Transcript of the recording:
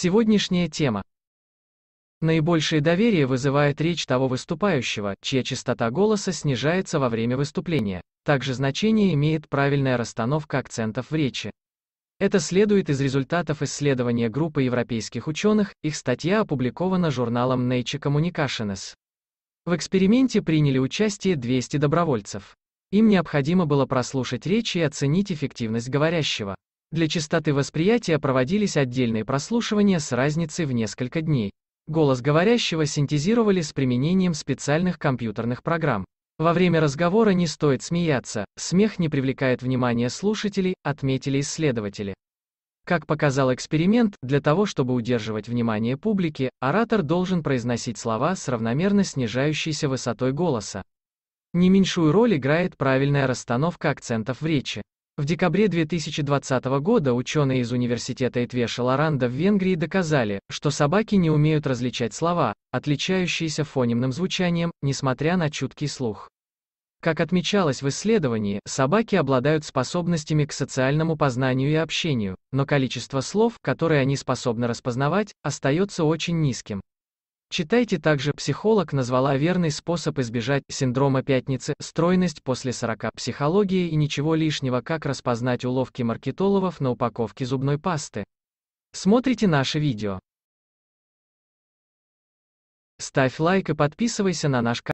Сегодняшняя тема. Наибольшее доверие вызывает речь того выступающего, чья частота голоса снижается во время выступления. Также значение имеет правильная расстановка акцентов в речи. Это следует из результатов исследования группы европейских ученых, их статья опубликована журналом Nature Communications. В эксперименте приняли участие 200 добровольцев. Им необходимо было прослушать речь и оценить эффективность говорящего. Для чистоты восприятия проводились отдельные прослушивания с разницей в несколько дней. Голос говорящего синтезировали с применением специальных компьютерных программ. Во время разговора не стоит смеяться, смех не привлекает внимания слушателей, отметили исследователи. Как показал эксперимент, для того, чтобы удерживать внимание публики, оратор должен произносить слова с равномерно снижающейся высотой голоса. Не меньшую роль играет правильная расстановка акцентов в речи. В декабре 2020 года ученые из университета Этвеша Лоранда в Венгрии доказали, что собаки не умеют различать слова, отличающиеся фонемным звучанием, несмотря на чуткий слух. Как отмечалось в исследовании, собаки обладают способностями к социальному познанию и общению, но количество слов, которые они способны распознавать, остается очень низким. Читайте также, психолог назвала верный способ избежать синдрома пятницы, стройность после 40, психология и ничего лишнего, как распознать уловки маркетологов на упаковке зубной пасты. Смотрите наше видео. Ставь лайк и подписывайся на наш канал.